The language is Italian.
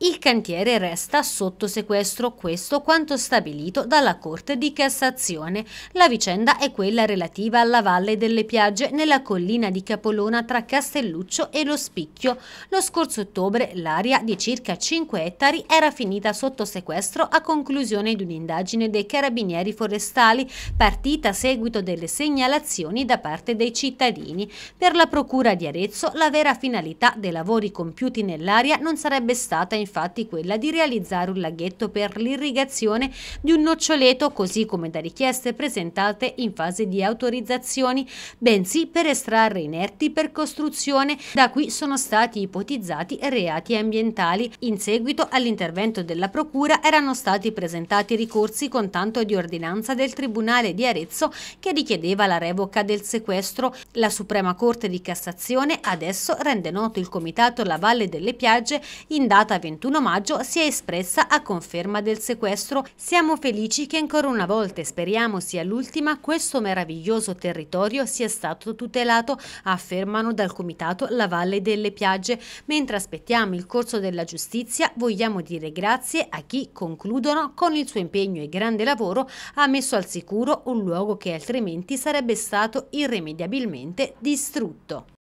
Il cantiere resta sotto sequestro, questo quanto stabilito dalla Corte di Cassazione. La vicenda è quella relativa alla Valle delle Piagge nella collina di Capolona tra Castelluccio e Lo Spicchio. Lo scorso ottobre l'area di circa 5 ettari era finita sotto sequestro a conclusione di un'indagine dei carabinieri forestali partita a seguito delle segnalazioni da parte dei cittadini. Per la Procura di Arezzo la vera finalità dei lavori compiuti nell'area non sarebbe stata informata infatti quella di realizzare un laghetto per l'irrigazione di un noccioleto così come da richieste presentate in fase di autorizzazioni, bensì per estrarre inerti per costruzione. Da qui sono stati ipotizzati reati ambientali. In seguito all'intervento della Procura erano stati presentati ricorsi con tanto di ordinanza del Tribunale di Arezzo che richiedeva la revoca del sequestro. La Suprema Corte di Cassazione adesso rende noto il Comitato La Valle delle Piagge in data 21 31 maggio si è espressa a conferma del sequestro. Siamo felici che ancora una volta, e speriamo sia l'ultima, questo meraviglioso territorio sia stato tutelato, affermano dal Comitato La Valle delle Piagge. Mentre aspettiamo il corso della giustizia, vogliamo dire grazie a chi, concludono, con il suo impegno e grande lavoro ha messo al sicuro un luogo che altrimenti sarebbe stato irrimediabilmente distrutto.